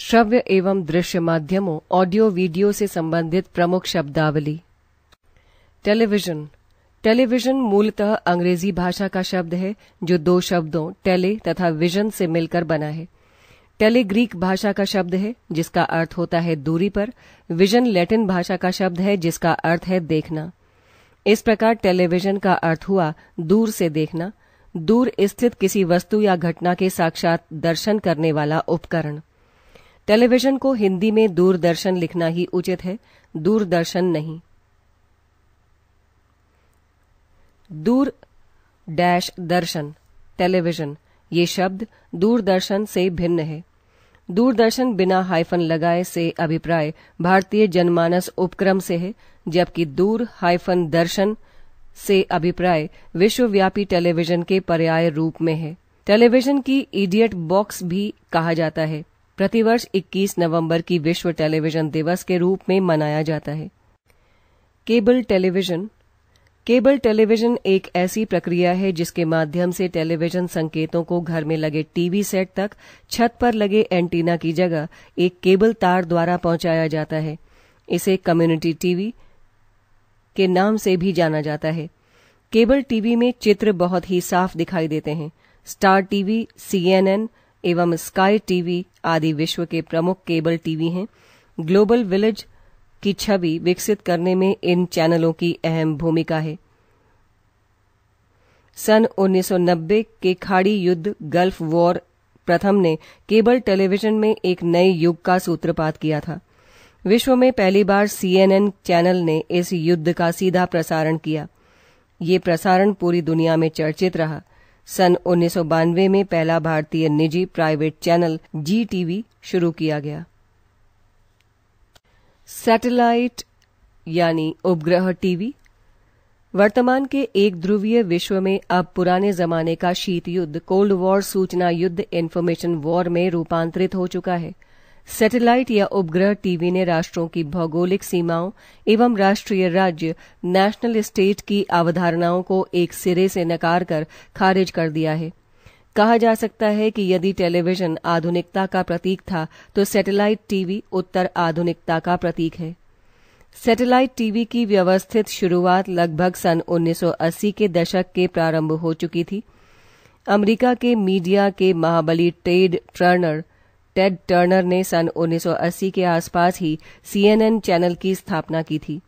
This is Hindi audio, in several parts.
श्रव्य एवं दृश्य माध्यमों ऑडियो वीडियो से संबंधित प्रमुख शब्दावली टेलीविजन टेलीविजन मूलतः अंग्रेजी भाषा का शब्द है जो दो शब्दों टेले तथा विजन से मिलकर बना है टेले ग्रीक भाषा का शब्द है जिसका अर्थ होता है दूरी पर विजन लैटिन भाषा का शब्द है जिसका अर्थ है देखना इस प्रकार टेलीविजन का अर्थ हुआ दूर से देखना दूर स्थित किसी वस्तु या घटना के साक्षात दर्शन करने वाला उपकरण टेलीविजन को हिंदी में दूरदर्शन लिखना ही उचित है दूरदर्शन नहीं दूर डैश दर्शन टेलीविजन ये शब्द दूरदर्शन से भिन्न है दूरदर्शन बिना हाइफन लगाए से अभिप्राय भारतीय जनमानस उपक्रम से है जबकि दूर हाइफन दर्शन से अभिप्राय विश्वव्यापी टेलीविजन के पर्याय रूप में है टेलीविजन की इडियट बॉक्स भी कहा जाता है प्रतिवर्ष 21 नवंबर की विश्व टेलीविजन दिवस के रूप में मनाया जाता है केबल टेलीविजन केबल टेलीविजन एक ऐसी प्रक्रिया है जिसके माध्यम से टेलीविजन संकेतों को घर में लगे टीवी सेट तक छत पर लगे एंटीना की जगह एक केबल तार द्वारा पहुंचाया जाता है इसे कम्युनिटी टीवी के नाम से भी जाना जाता है केबल टीवी में चित्र बहुत ही साफ दिखाई देते हैं स्टार टीवी सीएनएन एवं स्काई टीवी आदि विश्व के प्रमुख केबल टीवी हैं ग्लोबल विलेज की छवि विकसित करने में इन चैनलों की अहम भूमिका है सन 1990 के खाड़ी युद्ध गल्फ वॉर प्रथम ने केबल टेलीविजन में एक नए युग का सूत्रपात किया था विश्व में पहली बार सीएनएन चैनल ने इस युद्ध का सीधा प्रसारण किया ये प्रसारण पूरी दुनिया में चर्चित रहा सन उन्नीस में पहला भारतीय निजी प्राइवेट चैनल जी टीवी शुरू किया गया सैटेलाइट यानी उपग्रह टीवी वर्तमान के एक ध्रुवीय विश्व में अब पुराने जमाने का शीत युद्ध कोल्ड वॉर सूचना युद्ध इन्फॉर्मेशन वॉर में रूपांतरित हो चुका है सैटेलाइट या उपग्रह टीवी ने राष्ट्रों की भौगोलिक सीमाओं एवं राष्ट्रीय राज्य नेशनल स्टेट की अवधारणाओं को एक सिरे से नकार कर खारिज कर दिया है कहा जा सकता है कि यदि टेलीविजन आधुनिकता का प्रतीक था तो सैटेलाइट टीवी उत्तर आधुनिकता का प्रतीक है सैटेलाइट टीवी की व्यवस्थित शुरुआत लगभग सन 1980 के दशक के प्रारंभ हो चुकी थी अमेरिका के मीडिया के महाबली टेड टर्नर टेड टर्नर ने सन 1980 के आसपास ही सीएनएन चैनल की स्थापना की थी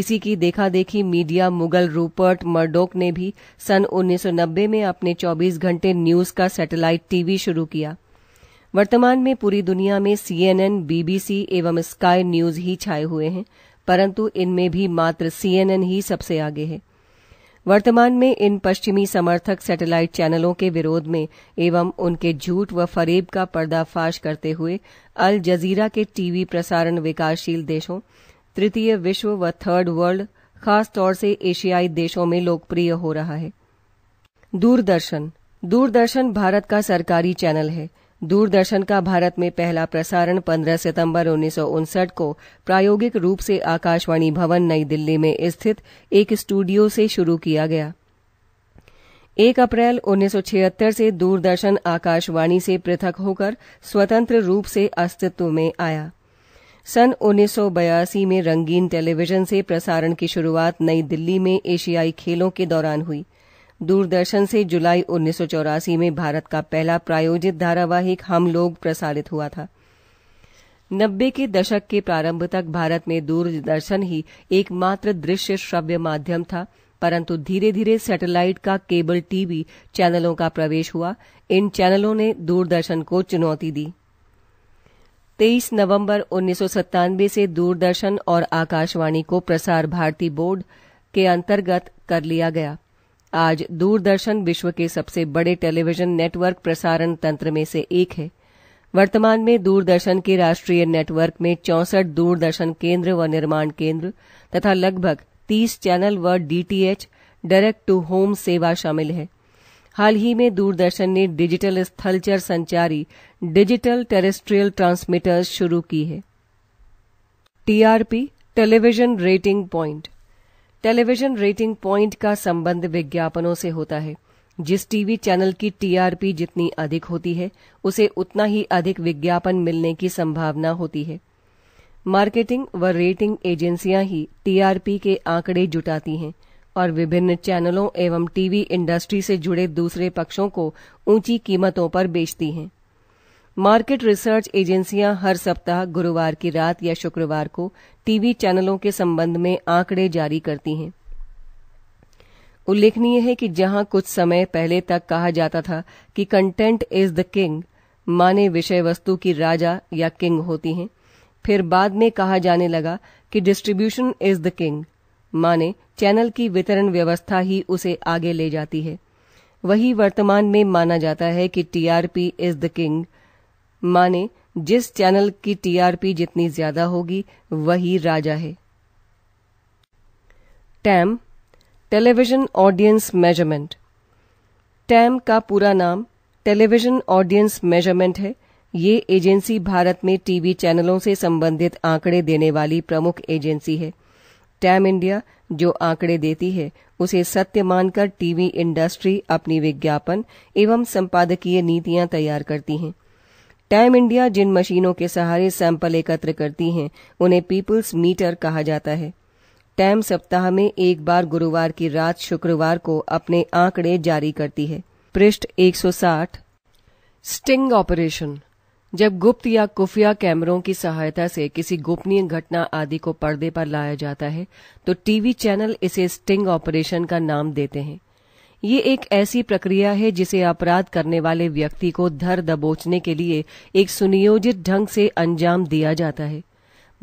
इसी की देखा देखी मीडिया मुगल रूपर्ट मर्डोक ने भी सन 1990 में अपने 24 घंटे न्यूज का सैटेलाइट टीवी शुरू किया वर्तमान में पूरी दुनिया में सीएनएन, बीबीसी एवं स्काई न्यूज ही छाए हुए हैं परंतु इनमें भी मात्र सीएनएन ही सबसे आगे है वर्तमान में इन पश्चिमी समर्थक सैटेलाइट चैनलों के विरोध में एवं उनके झूठ व फरेब का पर्दाफाश करते हुए अल जजीरा के टीवी प्रसारण विकासशील देशों तृतीय विश्व व थर्ड वर्ल्ड खासतौर से एशियाई देशों में लोकप्रिय हो रहा है दूरदर्शन दूरदर्शन भारत का सरकारी चैनल है दूरदर्शन का भारत में पहला प्रसारण 15 सितंबर उन्नीस को प्रायोगिक रूप से आकाशवाणी भवन नई दिल्ली में स्थित एक स्टूडियो से शुरू किया गया एक अप्रैल 1976 से दूरदर्शन आकाशवाणी से पृथक होकर स्वतंत्र रूप से अस्तित्व में आया सन 1982 में रंगीन टेलीविजन से प्रसारण की शुरुआत नई दिल्ली में एशियाई खेलों के दौरान हुई दूरदर्शन से जुलाई उन्नीस में भारत का पहला प्रायोजित धारावाहिक हम लोग प्रसारित हुआ था नब्बे के दशक के प्रारंभ तक भारत में दूरदर्शन ही एकमात्र दृश्य श्रव्य माध्यम था परंतु धीरे धीरे सैटेलाइट का केबल टीवी चैनलों का प्रवेश हुआ इन चैनलों ने दूरदर्शन को चुनौती दी 23 नवंबर उन्नीस से दूरदर्शन और आकाशवाणी को प्रसार भारती बोर्ड के अंतर्गत कर लिया गया आज दूरदर्शन विश्व के सबसे बड़े टेलीविजन नेटवर्क प्रसारण तंत्र में से एक है वर्तमान में दूरदर्शन के राष्ट्रीय नेटवर्क में चौसठ दूरदर्शन केंद्र व निर्माण केंद्र तथा लगभग 30 चैनल व डीटीएच डायरेक्ट टू होम सेवा शामिल है हाल ही में दूरदर्शन ने डिजिटल स्थलचर संचारी डिजिटल टेरेस्ट्रियल ट्रांसमीटर्स शुरू की है TRP television rating point television rating point का संबंध विज्ञापनों से होता है जिस टीवी चैनल की टीआरपी जितनी अधिक होती है उसे उतना ही अधिक विज्ञापन मिलने की संभावना होती है मार्केटिंग व रेटिंग एजेंसियां ही टीआरपी के आंकड़े जुटाती हैं और विभिन्न चैनलों एवं टीवी इंडस्ट्री से जुड़े दूसरे पक्षों को ऊंची कीमतों पर बेचती हैं मार्केट रिसर्च एजेंसियां हर सप्ताह गुरुवार की रात या शुक्रवार को टीवी चैनलों के संबंध में आंकड़े जारी करती हैं उल्लेखनीय है कि जहां कुछ समय पहले तक कहा जाता था कि कंटेंट इज द किंग माने विषय वस्तु की राजा या किंग होती हैं फिर बाद में कहा जाने लगा कि डिस्ट्रीब्यूशन इज द किंग माने चैनल की वितरण व्यवस्था ही उसे आगे ले जाती है वही वर्तमान में माना जाता है कि टीआरपी इज द किंग माने जिस चैनल की टीआरपी जितनी ज्यादा होगी वही राजा है TAM television audience measurement TAM का पूरा नाम टेलीविजन ऑडियंस मेजरमेंट है ये एजेंसी भारत में टीवी चैनलों से संबंधित आंकड़े देने वाली प्रमुख एजेंसी है टैम इंडिया जो आंकड़े देती है उसे सत्य मानकर टीवी इंडस्ट्री अपनी विज्ञापन एवं संपादकीय नीतियां तैयार करती हैं टाइम इंडिया जिन मशीनों के सहारे सैंपल एकत्र करती हैं उन्हें पीपल्स मीटर कहा जाता है टाइम सप्ताह में एक बार गुरुवार की रात शुक्रवार को अपने आंकड़े जारी करती है पृष्ठ 160 स्टिंग ऑपरेशन जब गुप्त या कुफिया कैमरों की सहायता से किसी गोपनीय घटना आदि को पर्दे पर लाया जाता है तो टीवी चैनल इसे स्टिंग ऑपरेशन का नाम देते हैं ये एक ऐसी प्रक्रिया है जिसे अपराध करने वाले व्यक्ति को धर दबोचने के लिए एक सुनियोजित ढंग से अंजाम दिया जाता है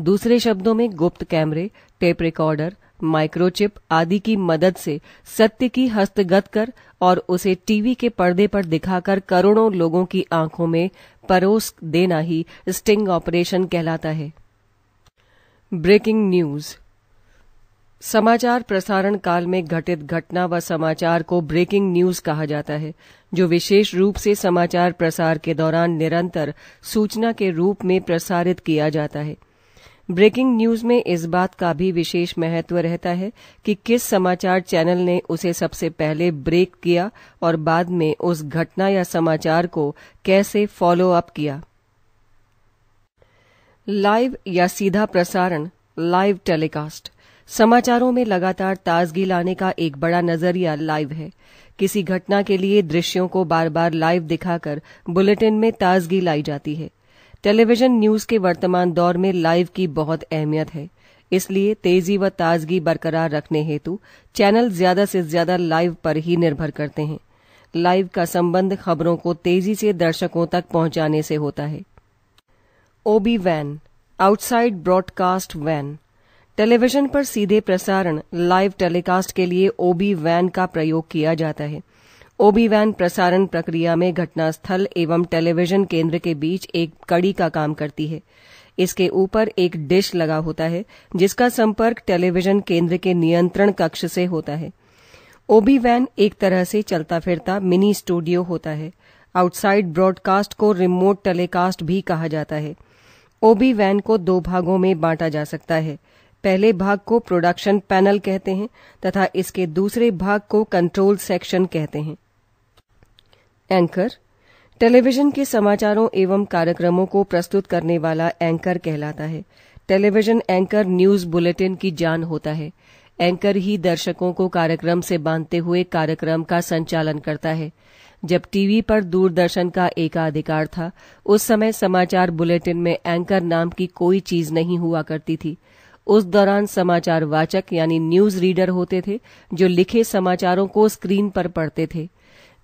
दूसरे शब्दों में गुप्त कैमरे टेप रिकॉर्डर माइक्रोचिप आदि की मदद से सत्य की हस्तगत कर और उसे टीवी के पर्दे पर दिखाकर करोड़ों लोगों की आंखों में परोस देना ही स्टिंग ऑपरेशन कहलाता है ब्रेकिंग न्यूज़ समाचार प्रसारण काल में घटित घटना व समाचार को ब्रेकिंग न्यूज कहा जाता है जो विशेष रूप से समाचार प्रसार के दौरान निरंतर सूचना के रूप में प्रसारित किया जाता है ब्रेकिंग न्यूज में इस बात का भी विशेष महत्व रहता है कि किस समाचार चैनल ने उसे सबसे पहले ब्रेक किया और बाद में उस घटना या समाचार को कैसे फॉलो अप किया लाइव या सीधा प्रसारण लाइव टेलीकास्ट समाचारों में लगातार ताजगी लाने का एक बड़ा नजरिया लाइव है किसी घटना के लिए दृश्यों को बार बार लाइव दिखाकर बुलेटिन में ताजगी लाई जाती है टेलीविजन न्यूज के वर्तमान दौर में लाइव की बहुत अहमियत है इसलिए तेजी व ताजगी बरकरार रखने हेतु चैनल ज्यादा से ज्यादा लाइव पर ही निर्भर करते हैं लाइव का संबंध खबरों को तेजी से दर्शकों तक पहुंचाने से होता है OB van outside broadcast van television पर सीधे प्रसारण लाइव टेलीकास्ट के लिए ओबी वैन का प्रयोग किया जाता है ओबी वैन प्रसारण प्रक्रिया में घटनास्थल एवं टेलीविजन केंद्र के बीच एक कड़ी का काम करती है इसके ऊपर एक डिश लगा होता है जिसका संपर्क टेलीविजन केंद्र के नियंत्रण कक्ष से होता है ओबी वैन एक तरह से चलता फिरता मिनी स्टूडियो होता है आउटसाइड ब्रॉडकास्ट को रिमोट टेलीकास्ट भी कहा जाता है ओबी वैन को दो भागों में बांटा जा सकता है पहले भाग को प्रोडक्शन पैनल कहते हैं तथा इसके दूसरे भाग को कंट्रोल सेक्शन कहते हैं एंकर टेलीविजन के समाचारों एवं कार्यक्रमों को प्रस्तुत करने वाला एंकर कहलाता है टेलीविजन एंकर न्यूज बुलेटिन की जान होता है एंकर ही दर्शकों को कार्यक्रम से बांधते हुए कार्यक्रम का संचालन करता है जब टीवी पर दूरदर्शन का एकाधिकार था उस समय समाचार बुलेटिन में एंकर नाम की कोई चीज नहीं हुआ करती थी उस दौरान समाचार वाचक यानी न्यूज रीडर होते थे जो लिखे समाचारों को स्क्रीन पर पढ़ते थे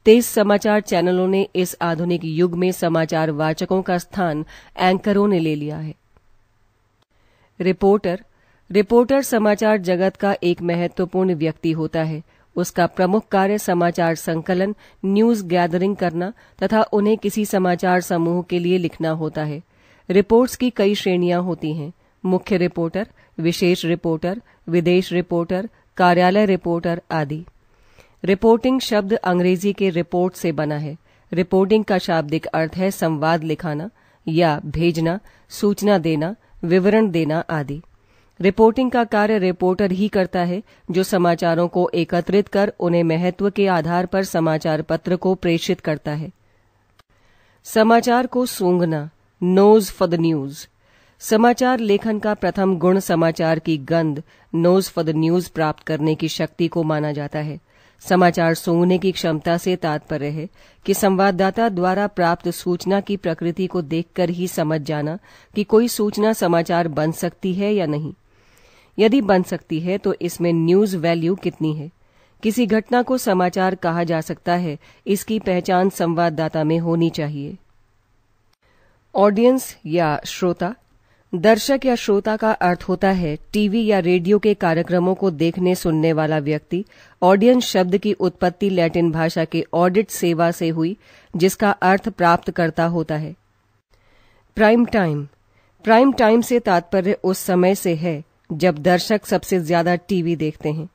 तेईस समाचार चैनलों ने इस आधुनिक युग में समाचार वाचकों का स्थान एंकरों ने ले लिया है रिपोर्टर रिपोर्टर समाचार जगत का एक महत्वपूर्ण व्यक्ति होता है उसका प्रमुख कार्य समाचार संकलन न्यूज गैदरिंग करना तथा उन्हें किसी समाचार समूह के लिए लिखना होता है रिपोर्ट्स की कई श्रेणियां होती हैं मुख्य रिपोर्टर विशेष रिपोर्टर विदेश रिपोर्टर कार्यालय रिपोर्टर आदि रिपोर्टिंग शब्द अंग्रेजी के रिपोर्ट से बना है रिपोर्टिंग का शाब्दिक अर्थ है संवाद लिखाना या भेजना सूचना देना विवरण देना आदि रिपोर्टिंग का कार्य रिपोर्टर ही करता है जो समाचारों को एकत्रित कर उन्हें महत्व के आधार पर समाचार पत्र को प्रेषित करता है समाचार को सूंघना नोज फॉर द न्यूज़ समाचार लेखन का प्रथम गुण समाचार की गंध नोज फॉर द न्यूज प्राप्त करने की शक्ति को माना जाता है समाचार सूंघने की क्षमता से तात्पर्य है कि संवाददाता द्वारा प्राप्त सूचना की प्रकृति को देखकर ही समझ जाना कि कोई सूचना समाचार बन सकती है या नहीं यदि बन सकती है तो इसमें न्यूज वैल्यू कितनी है किसी घटना को समाचार कहा जा सकता है इसकी पहचान संवाददाता में होनी चाहिए ऑडियंस या श्रोता दर्शक या श्रोता का अर्थ होता है टीवी या रेडियो के कार्यक्रमों को देखने सुनने वाला व्यक्ति ऑडियंस शब्द की उत्पत्ति लैटिन भाषा के ऑडिट सेवा से हुई जिसका अर्थ प्राप्त करता होता है प्राइम टाइम प्राइम टाइम से तात्पर्य उस समय से है जब दर्शक सबसे ज्यादा टीवी देखते हैं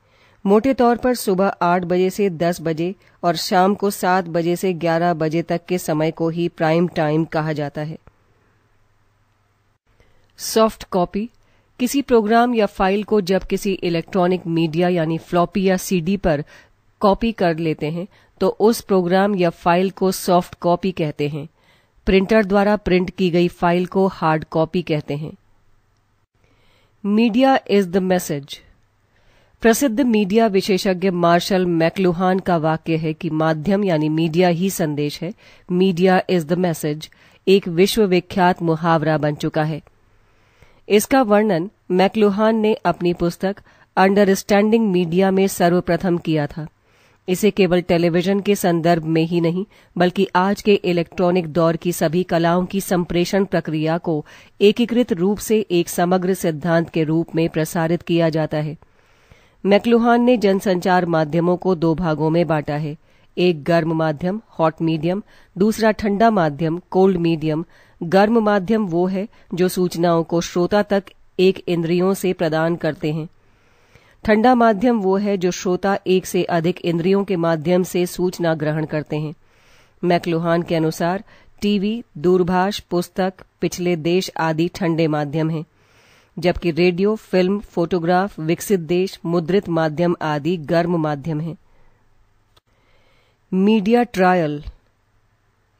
मोटे तौर पर सुबह आठ बजे से दस बजे और शाम को सात बजे से ग्यारह बजे तक के समय को ही प्राइम टाइम कहा जाता है सॉफ्ट कॉपी किसी प्रोग्राम या फाइल को जब किसी इलेक्ट्रॉनिक मीडिया यानी फ्लॉपी या सीडी पर कॉपी कर लेते हैं तो उस प्रोग्राम या फाइल को सॉफ्ट कॉपी कहते हैं प्रिंटर द्वारा प्रिंट की गई फाइल को हार्ड कॉपी कहते हैं मीडिया इज द मैसेज प्रसिद्ध मीडिया विशेषज्ञ मार्शल मैकलुहान का वाक्य है कि माध्यम यानी मीडिया ही संदेश है मीडिया इज द मैसेज एक विश्वविख्यात मुहावरा बन चुका है इसका वर्णन मैकलुहान ने अपनी पुस्तक अंडरस्टैंडिंग मीडिया में सर्वप्रथम किया था इसे केवल टेलीविजन के संदर्भ में ही नहीं बल्कि आज के इलेक्ट्रॉनिक दौर की सभी कलाओं की संप्रेषण प्रक्रिया को एकीकृत रूप से एक समग्र सिद्धांत के रूप में प्रसारित किया जाता है मैकलुहान ने जनसंचार माध्यमों को दो भागों में बांटा है एक गर्म माध्यम हॉट मीडियम दूसरा ठंडा माध्यम कोल्ड मीडियम गर्म माध्यम वो है जो सूचनाओं को श्रोता तक एक इंद्रियों से प्रदान करते हैं ठंडा माध्यम वो है जो श्रोता एक से अधिक इंद्रियों के माध्यम से सूचना ग्रहण करते हैं मैकलुहान के अनुसार टीवी दूरभाष पुस्तक पिछले देश आदि ठंडे माध्यम हैं जबकि रेडियो फिल्म फोटोग्राफ विकसित देश मुद्रित माध्यम आदि गर्म माध्यम हैं मीडिया ट्रायल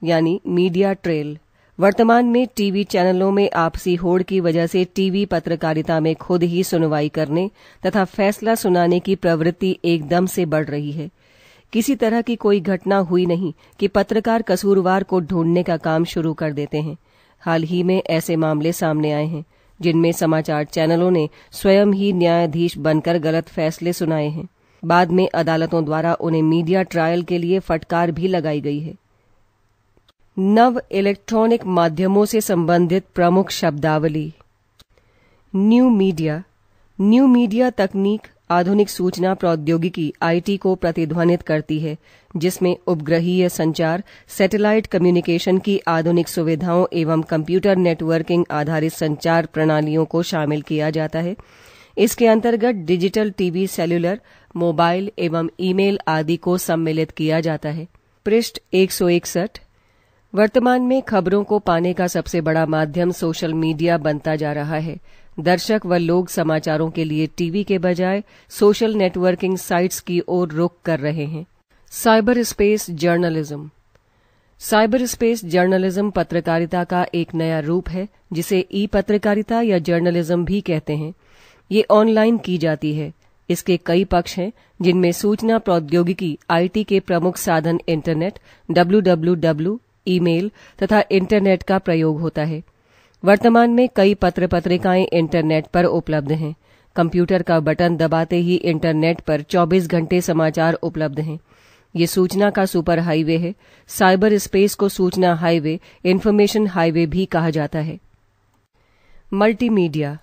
यानी मीडिया ट्रेल वर्तमान में टीवी चैनलों में आपसी होड़ की वजह से टीवी पत्रकारिता में खुद ही सुनवाई करने तथा फैसला सुनाने की प्रवृत्ति एकदम से बढ़ रही है किसी तरह की कोई घटना हुई नहीं कि पत्रकार कसूरवार को ढूंढने का काम शुरू कर देते हैं हाल ही में ऐसे मामले सामने आए हैं जिनमें समाचार चैनलों ने स्वयं ही न्यायाधीश बनकर गलत फैसले सुनाए हैं बाद में अदालतों द्वारा उन्हें मीडिया ट्रायल के लिए फटकार भी लगाई गई है नव इलेक्ट्रॉनिक माध्यमों से संबंधित प्रमुख शब्दावली न्यू मीडिया न्यू मीडिया तकनीक आधुनिक सूचना प्रौद्योगिकी आईटी को प्रतिध्वनित करती है जिसमें उपग्रहीय संचार सैटेलाइट कम्युनिकेशन की आधुनिक सुविधाओं एवं कंप्यूटर नेटवर्किंग आधारित संचार प्रणालियों को शामिल किया जाता है इसके अंतर्गत डिजिटल टीवी सेलुलर मोबाइल एवं ईमेल आदि को सम्मिलित किया जाता है पृष्ठ एक सौ वर्तमान में खबरों को पाने का सबसे बड़ा माध्यम सोशल मीडिया बनता जा रहा है दर्शक व लोग समाचारों के लिए टीवी के बजाय सोशल नेटवर्किंग साइट्स की ओर रुख कर रहे हैं cyber space journalism cyber space journalism पत्रकारिता का एक नया रूप है जिसे ई पत्रकारिता या जर्नलिज्म भी कहते हैं ये ऑनलाइन की जाती है इसके कई पक्ष हैं जिनमें सूचना प्रौद्योगिकी आईटी के प्रमुख साधन इंटरनेट डब्ल्यू ईमेल तथा इंटरनेट का प्रयोग होता है वर्तमान में कई पत्र पत्रिकाएं इंटरनेट पर उपलब्ध हैं कंप्यूटर का बटन दबाते ही इंटरनेट पर 24 घंटे समाचार उपलब्ध हैं ये सूचना का सुपर हाईवे है साइबर स्पेस को सूचना हाईवे इन्फॉर्मेशन हाईवे भी कहा जाता है मल्टीमीडिया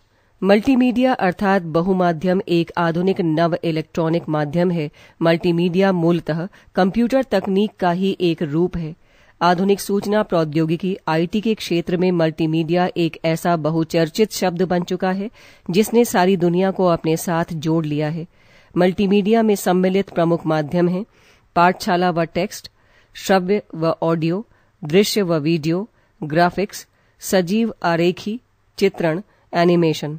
मल्टीमीडिया अर्थात बहुमाध्यम एक आधुनिक नव इलेक्ट्रॉनिक माध्यम है मल्टीमीडिया मूलतः कंप्यूटर तकनीक का ही एक रूप है आधुनिक सूचना प्रौद्योगिकी आईटी के क्षेत्र में मल्टीमीडिया एक ऐसा बहुचर्चित शब्द बन चुका है जिसने सारी दुनिया को अपने साथ जोड़ लिया है मल्टीमीडिया में सम्मिलित प्रमुख माध्यम हैं पाठशाला व टेक्स्ट श्रव्य व ऑडियो दृश्य व वीडियो ग्राफिक्स सजीव आरेखी चित्रण एनिमेशन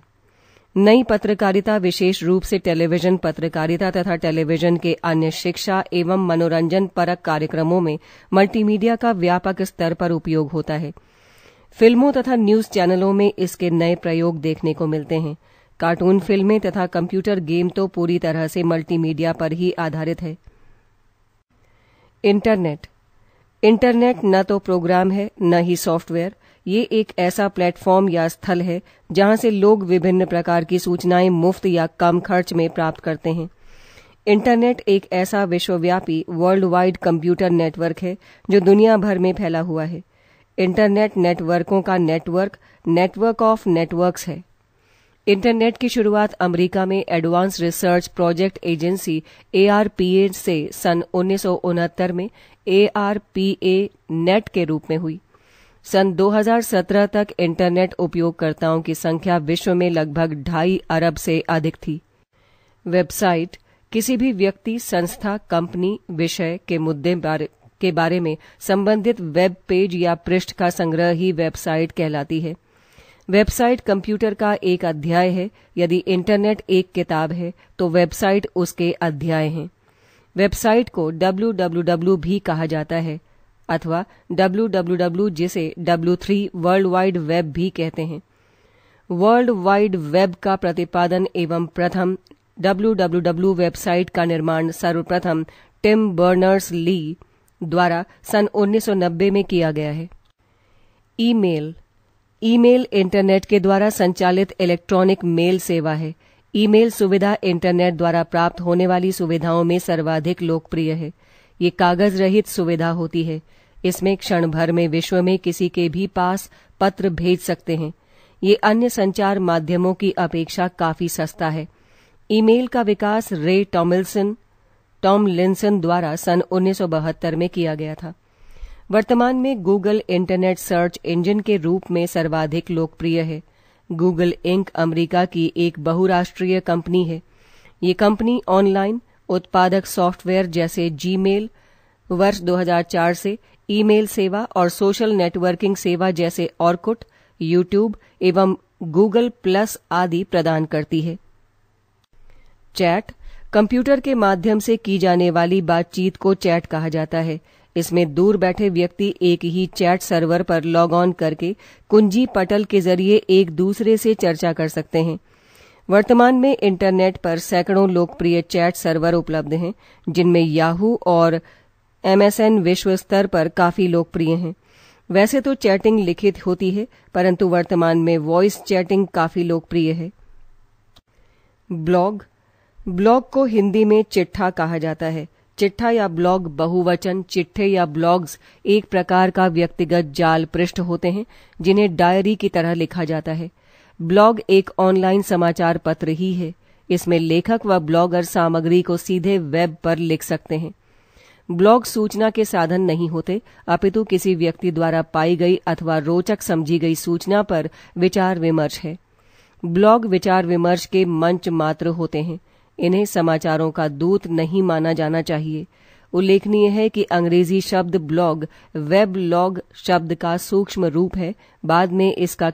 नई पत्रकारिता विशेष रूप से टेलीविजन पत्रकारिता तथा टेलीविजन के अन्य शिक्षा एवं मनोरंजन परक कार्यक्रमों में मल्टीमीडिया का व्यापक स्तर पर उपयोग होता है फिल्मों तथा न्यूज चैनलों में इसके नए प्रयोग देखने को मिलते हैं कार्टून फिल्में तथा कंप्यूटर गेम तो पूरी तरह से मल्टीमीडिया पर ही आधारित है इंटरनेट इंटरनेट न तो प्रोग्राम है न ही सॉफ्टवेयर ये एक ऐसा प्लेटफॉर्म या स्थल है जहां से लोग विभिन्न प्रकार की सूचनाएं मुफ्त या कम खर्च में प्राप्त करते हैं इंटरनेट एक ऐसा विश्वव्यापी वर्ल्ड वाइड कम्प्यूटर नेटवर्क है जो दुनिया भर में फैला हुआ है इंटरनेट नेटवर्कों का नेटवर्क नेटवर्क ऑफ नेटवर्क्स है इंटरनेट की शुरुआत अमेरिका में advance research project agency ARPA से सन उन्नीस में ए नेट के रूप में हुई सन 2017 तक इंटरनेट उपयोगकर्ताओं की संख्या विश्व में लगभग ढाई अरब से अधिक थी वेबसाइट किसी भी व्यक्ति संस्था कंपनी विषय के मुद्दे बारे के बारे में संबंधित वेब पेज या पृष्ठ का संग्रह ही वेबसाइट कहलाती है वेबसाइट कंप्यूटर का एक अध्याय है यदि इंटरनेट एक किताब है तो वेबसाइट उसके अध्याय हैं वेबसाइट को डब्ल्यू भी कहा जाता है अथवा डब्ल्यू डब्ल्यू डब्ल्यू जिसे W three world wide web भी कहते हैं वर्ल्ड वाइड वेब का प्रतिपादन एवं प्रथम डब्ल्यू वेबसाइट का निर्माण सर्वप्रथम टिम बर्नर्स ली द्वारा सन 1990 में किया गया है ईमेल ईमेल इंटरनेट के द्वारा संचालित इलेक्ट्रॉनिक मेल सेवा है ईमेल सुविधा इंटरनेट द्वारा प्राप्त होने वाली सुविधाओं में सर्वाधिक लोकप्रिय है ये कागज रहित सुविधा होती है इसमें क्षण भर में विश्व में किसी के भी पास पत्र भेज सकते हैं ये अन्य संचार माध्यमों की अपेक्षा काफी सस्ता है ईमेल का विकास रे टॉमिल्सन टॉम लिंसन द्वारा सन उन्नीस में किया गया था वर्तमान में गूगल इंटरनेट सर्च इंजन के रूप में सर्वाधिक लोकप्रिय है गूगल इंक अमेरिका की एक बहुराष्ट्रीय कंपनी है ये कंपनी ऑनलाइन उत्पादक सॉफ्टवेयर जैसे जीमेल वर्ष 2004 से ईमेल सेवा और सोशल नेटवर्किंग सेवा जैसे ऑर्कुट यूट्यूब एवं गूगल प्लस आदि प्रदान करती है चैट कंप्यूटर के माध्यम से की जाने वाली बातचीत को चैट कहा जाता है इसमें दूर बैठे व्यक्ति एक ही चैट सर्वर पर लॉग ऑन करके कुंजी पटल के जरिए एक दूसरे से चर्चा कर सकते हैं वर्तमान में इंटरनेट पर सैकड़ों लोकप्रिय चैट सर्वर उपलब्ध हैं जिनमें याहू और एमएसएन विश्व स्तर पर काफ़ी लोकप्रिय हैं वैसे तो चैटिंग लिखित होती है परंतु वर्तमान में वॉइस चैटिंग काफ़ी लोकप्रिय है ब्लॉग ब्लॉग को हिंदी में चिट्ठा कहा जाता है चिट्ठा या ब्लॉग बहुवचन चिट्ठे या ब्लॉग्स एक प्रकार का व्यक्तिगत जाल पृष्ठ होते हैं जिन्हें डायरी की तरह लिखा जाता है ब्लॉग एक ऑनलाइन समाचार पत्र ही है इसमें लेखक व ब्लॉगर सामग्री को सीधे वेब पर लिख सकते हैं ब्लॉग सूचना के साधन नहीं होते अपितु किसी व्यक्ति द्वारा पाई गई अथवा रोचक समझी गई सूचना पर विचार विमर्श है ब्लॉग विचार विमर्श के मंच मात्र होते हैं इन्हें समाचारों का दूत नहीं माना जाना चाहिए उल्लेखनीय है कि अंग्रेजी शब्द ब्लॉग वेब लॉग शब्द का सूक्ष्म रूप है बाद में इसका